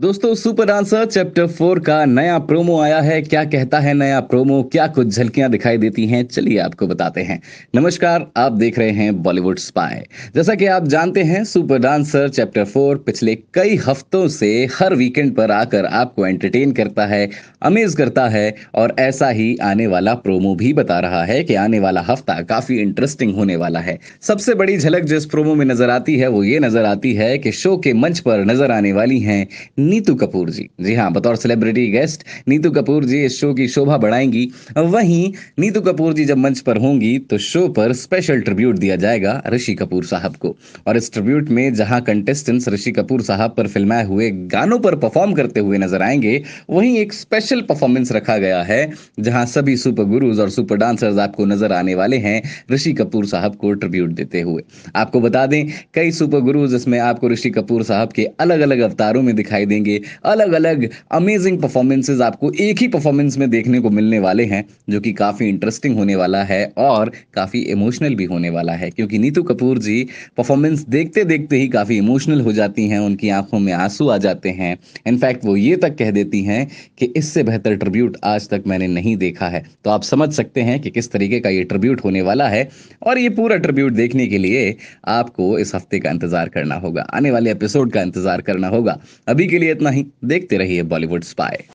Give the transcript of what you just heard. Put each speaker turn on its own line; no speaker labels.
दोस्तों super dancer chapter four का नया प्रोमो आया है क्या कहता है नया प्रोमो क्या कुछ झलकियां दिखाई देती हैं चलिए आपको बताते हैं नमस्कार आप देख रहे हैं बॉलीवुड स्पाई जैसा कि आप जानते हैं सुपर डांसर चैप्टर फोर पिछले कई हफ्तों से हर वीकेंड पर आकर आपको एंटरटेन करता है अमेज करता है और ऐसा ही आने वाला प्रोमो भी बता रहा है कि आने वाला हफ्ता काफी इंटरेस्टिंग होने वाला है सबसे बड़ी झलक जिस प्रोमो में नजर आती है वो ये नजर आती है कि शो के मंच पर नजर आने वाली है नीतू कपूर जी जी हाँ बतौर सेलिब्रिटी गेस्ट नीतू कपूर जी इस शो की शोभा बढ़ाएंगी वहीं नीतू कपूर जी जब मंच पर होंगी तो शो पर स्पेशल ट्रिब्यूट दिया जाएगा ऋषि कपूर साहब को और इस ट्रिब्यूट में जहां कंटेस्टेंट्स ऋषि कपूर साहब पर फिल्माए हुए गानों पर परफॉर्म करते हुए नजर आएंगे वहीं एक स्पेशल परफॉर्मेंस रखा गया है जहां सभी सुपर गुरुज और सुपर डांसर्स आपको नजर आने वाले हैं ऋषि कपूर साहब को ट्रिब्यूट देते हुए आपको बता दें कई सुपर गुरुज इसमें आपको ऋषि कपूर साहब के अलग अलग अवतारों में दिखाई देंगे देंगे अलग अलग अमेजिंग परफॉर्मेंसेज आपको एक ही परफॉर्मेंस में देखने को मिलने वाले हैं जो कि काफ़ी इंटरेस्टिंग होने वाला है और काफ़ी इमोशनल भी होने वाला है क्योंकि नीतू कपूर जी परफॉर्मेंस देखते देखते ही काफ़ी इमोशनल हो जाती हैं उनकी आंखों में आंसू आ जाते हैं इनफैक्ट वो ये तक कह देती हैं कि इससे बेहतर ट्रिब्यूट आज तक मैंने नहीं देखा है तो आप समझ सकते हैं कि किस तरीके का ये ट्रिब्यूट होने वाला है और ये पूरा ट्रिब्यूट देखने के लिए आपको इस हफ्ते का इंतजार करना होगा आने वाले एपिसोड का इंतजार करना होगा अभी के लिए इतना ही देखते रहिए बॉलीवुड स्पाई